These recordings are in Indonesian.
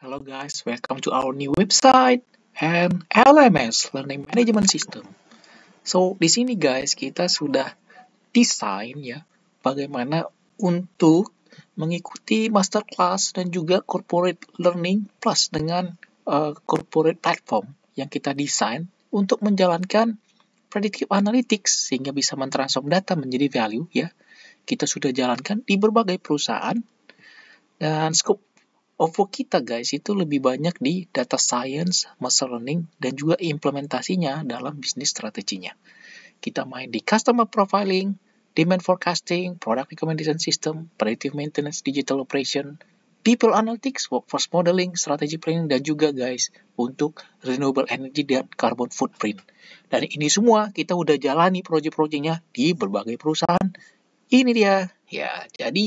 Hello guys, welcome to our new website and LMS Learning Management System. So, di sini guys kita sudah desain ya bagaimana untuk mengikuti masterclass dan juga corporate learning plus dengan uh, corporate platform yang kita desain untuk menjalankan predictive analytics sehingga bisa mentransform data menjadi value ya. Kita sudah jalankan di berbagai perusahaan dan scope OVO kita guys itu lebih banyak di data science, machine learning, dan juga implementasinya dalam bisnis strateginya. Kita main di customer profiling, demand forecasting, product recommendation system, predictive maintenance, digital operation, people analytics, workforce modeling, strategy planning, dan juga guys untuk renewable energy dan carbon footprint. Dan ini semua kita udah jalani proyek-proyeknya di berbagai perusahaan. Ini dia. Ya, jadi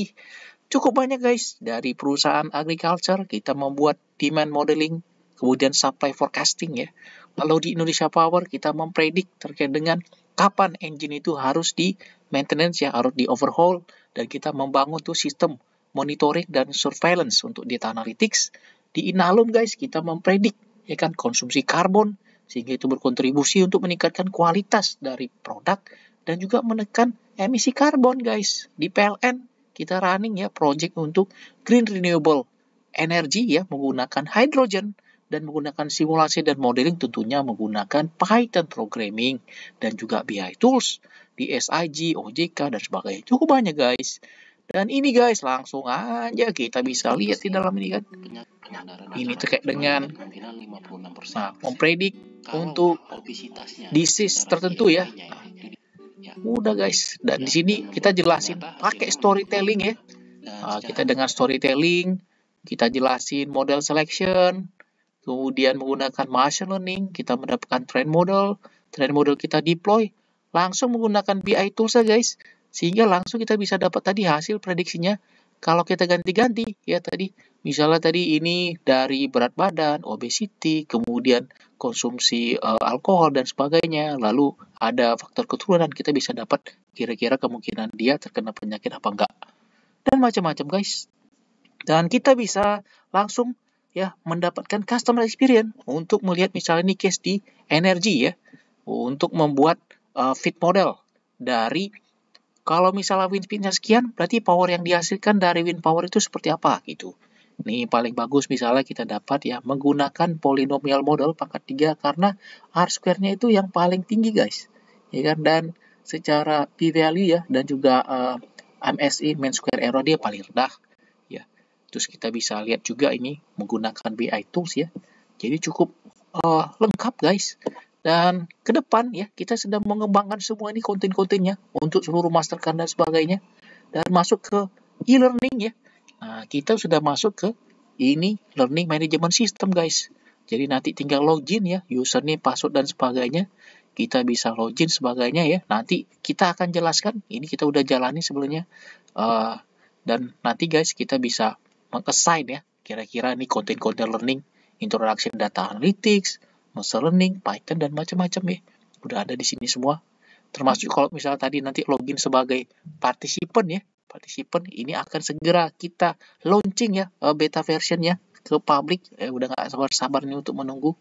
cukup banyak guys. Dari perusahaan agriculture kita membuat demand modeling, kemudian supply forecasting ya. Lalu di Indonesia Power kita mempredik terkait dengan kapan engine itu harus di maintenance ya, harus di overhaul dan kita membangun tuh sistem monitoring dan surveillance untuk data analytics. Di Inalum guys kita mempredik ya kan konsumsi karbon sehingga itu berkontribusi untuk meningkatkan kualitas dari produk dan juga menekan emisi karbon guys. Di PLN kita running ya project untuk green renewable energy ya menggunakan hydrogen dan menggunakan simulasi dan modeling tentunya menggunakan Python programming dan juga BI tools di SIG, OJK dan sebagainya. Cukup banyak guys. Dan ini guys langsung aja kita bisa lihat di dalam ini kan. Ini terkait dengan nah, mempredik untuk disease tertentu ya. ya, ya, ya mudah guys. Dan di sini kita jelasin pakai storytelling ya. Nah, kita dengan storytelling, kita jelasin model selection, kemudian menggunakan machine learning, kita mendapatkan trend model, trend model kita deploy, langsung menggunakan BI tools ya guys, sehingga langsung kita bisa dapat tadi hasil prediksinya kalau kita ganti-ganti ya tadi misalnya tadi ini dari berat badan, obesity, kemudian konsumsi uh, alkohol dan sebagainya. Lalu ada faktor keturunan kita bisa dapat kira-kira kemungkinan dia terkena penyakit apa enggak. Dan macam-macam guys. Dan kita bisa langsung ya mendapatkan customer experience untuk melihat misalnya ini case di energi ya. Untuk membuat uh, fit model dari kalau misalnya wind speednya sekian, berarti power yang dihasilkan dari wind power itu seperti apa gitu. Nih paling bagus misalnya kita dapat ya menggunakan polinomial model pangkat 3 karena R square-nya itu yang paling tinggi guys. Ya kan? Dan secara p-value ya dan juga uh, eh, MSI mean square error dia paling rendah ya. Terus kita bisa lihat juga ini menggunakan BI tools ya. Jadi cukup uh, lengkap guys. Dan ke depan ya kita sedang mengembangkan semua ini konten-kontennya untuk seluruh mastercard dan sebagainya dan masuk ke e-learning ya Nah, kita sudah masuk ke ini learning management system, guys. Jadi nanti tinggal login ya, username, password dan sebagainya. Kita bisa login sebagainya ya. Nanti kita akan jelaskan. Ini kita udah jalani sebelumnya. Uh, dan nanti guys kita bisa mengassign ya. Kira-kira ini konten-konten learning, introduction data analytics, machine learning, Python dan macam-macam ya. Udah ada di sini semua. Termasuk kalau misalnya tadi nanti login sebagai participant ya partisipan ini akan segera kita launching ya eh, beta versionnya ke publik. Eh, udah nggak sabar-sabar nih untuk menunggu.